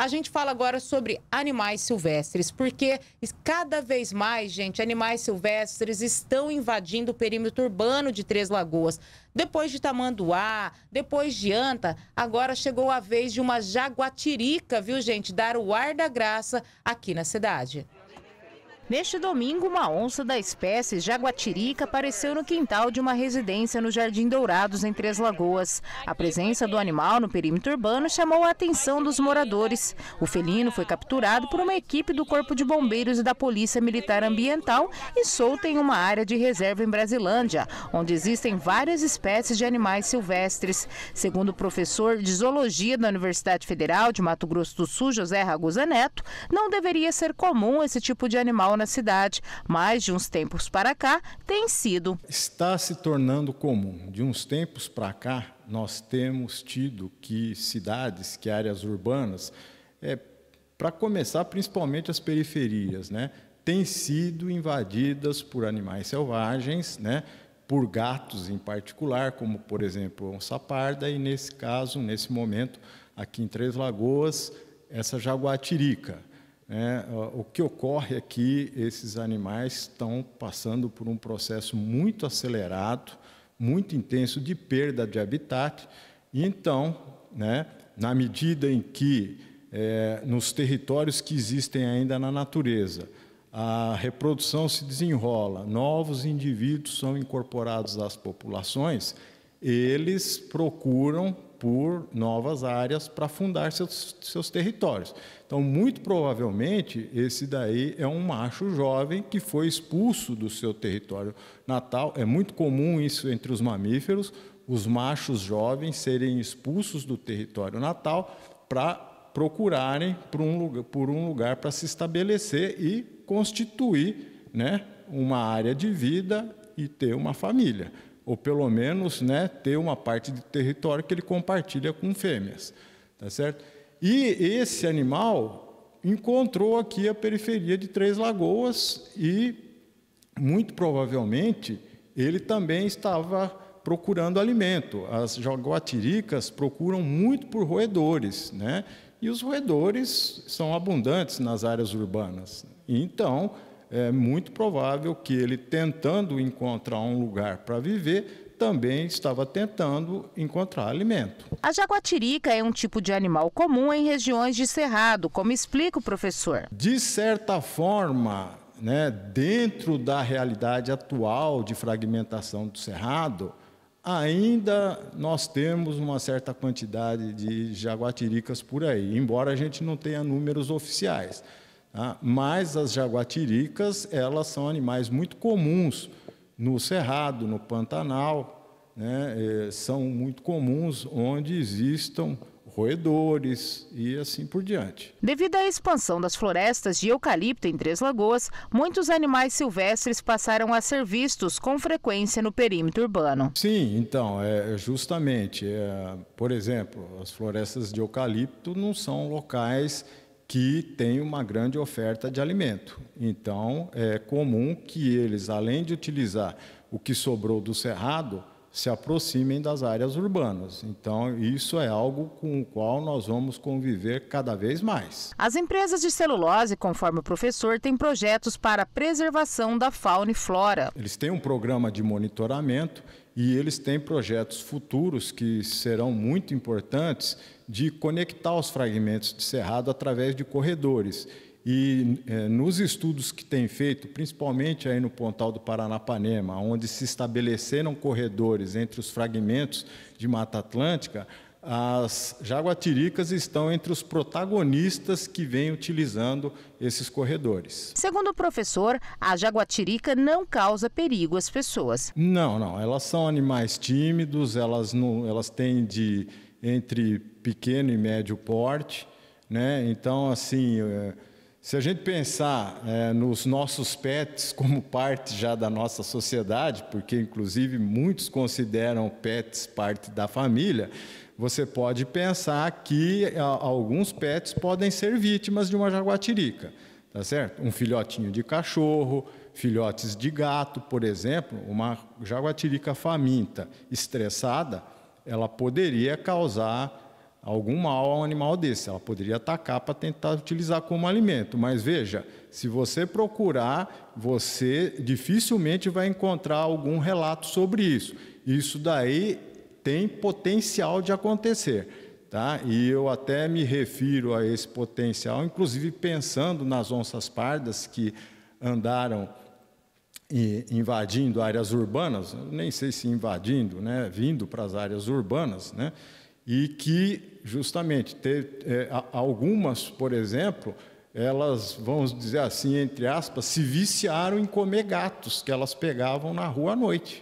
A gente fala agora sobre animais silvestres, porque cada vez mais, gente, animais silvestres estão invadindo o perímetro urbano de Três Lagoas. Depois de Tamanduá, depois de Anta, agora chegou a vez de uma jaguatirica, viu, gente, dar o ar da graça aqui na cidade. Neste domingo, uma onça da espécie jaguatirica apareceu no quintal de uma residência no Jardim Dourados, em Três Lagoas. A presença do animal no perímetro urbano chamou a atenção dos moradores. O felino foi capturado por uma equipe do Corpo de Bombeiros e da Polícia Militar Ambiental e solto em uma área de reserva em Brasilândia, onde existem várias espécies de animais silvestres. Segundo o professor de zoologia da Universidade Federal de Mato Grosso do Sul, José Ragusa Neto, não deveria ser comum esse tipo de animal na cidade, mas de uns tempos para cá tem sido. Está se tornando comum. De uns tempos para cá, nós temos tido que cidades, que áreas urbanas, é, para começar, principalmente as periferias, né, têm sido invadidas por animais selvagens, né, por gatos em particular, como, por exemplo, a onça parda, e nesse caso, nesse momento, aqui em Três Lagoas, essa jaguatirica. É, o que ocorre é que esses animais estão passando por um processo muito acelerado, muito intenso de perda de habitat. Então, né, na medida em que é, nos territórios que existem ainda na natureza, a reprodução se desenrola, novos indivíduos são incorporados às populações, eles procuram por novas áreas para fundar seus, seus territórios. Então, muito provavelmente, esse daí é um macho jovem que foi expulso do seu território natal. É muito comum isso entre os mamíferos, os machos jovens serem expulsos do território natal para procurarem por um lugar, por um lugar para se estabelecer e constituir né, uma área de vida e ter uma família ou pelo menos né, ter uma parte de território que ele compartilha com fêmeas. Tá certo? E esse animal encontrou aqui a periferia de Três Lagoas e, muito provavelmente, ele também estava procurando alimento. As jaguatiricas procuram muito por roedores, né? e os roedores são abundantes nas áreas urbanas. Então, é muito provável que ele, tentando encontrar um lugar para viver, também estava tentando encontrar alimento. A jaguatirica é um tipo de animal comum em regiões de cerrado, como explica o professor. De certa forma, né, dentro da realidade atual de fragmentação do cerrado, ainda nós temos uma certa quantidade de jaguatiricas por aí, embora a gente não tenha números oficiais. Ah, mas as jaguatiricas, elas são animais muito comuns no Cerrado, no Pantanal, né? É, são muito comuns onde existam roedores e assim por diante. Devido à expansão das florestas de eucalipto em Três Lagoas, muitos animais silvestres passaram a ser vistos com frequência no perímetro urbano. Sim, então, é, é justamente, é, por exemplo, as florestas de eucalipto não são locais que tem uma grande oferta de alimento. Então, é comum que eles, além de utilizar o que sobrou do cerrado, se aproximem das áreas urbanas. Então, isso é algo com o qual nós vamos conviver cada vez mais. As empresas de celulose, conforme o professor, têm projetos para a preservação da fauna e flora. Eles têm um programa de monitoramento e eles têm projetos futuros que serão muito importantes de conectar os fragmentos de cerrado através de corredores. E é, nos estudos que tem feito, principalmente aí no Pontal do Paranapanema, onde se estabeleceram corredores entre os fragmentos de Mata Atlântica, as jaguatiricas estão entre os protagonistas que vêm utilizando esses corredores. Segundo o professor, a jaguatirica não causa perigo às pessoas. Não, não. Elas são animais tímidos, elas, não, elas têm de entre pequeno e médio porte, né? Então, assim. É, se a gente pensar é, nos nossos pets como parte já da nossa sociedade, porque inclusive muitos consideram pets parte da família, você pode pensar que a, alguns pets podem ser vítimas de uma jaguatirica, tá certo? Um filhotinho de cachorro, filhotes de gato, por exemplo, uma jaguatirica faminta, estressada, ela poderia causar algum mal a um animal desse. Ela poderia atacar para tentar utilizar como alimento. Mas veja, se você procurar, você dificilmente vai encontrar algum relato sobre isso. Isso daí tem potencial de acontecer. Tá? E eu até me refiro a esse potencial, inclusive pensando nas onças pardas que andaram invadindo áreas urbanas, nem sei se invadindo, né? vindo para as áreas urbanas, né? e que, justamente, ter, é, algumas, por exemplo, elas, vamos dizer assim, entre aspas, se viciaram em comer gatos que elas pegavam na rua à noite.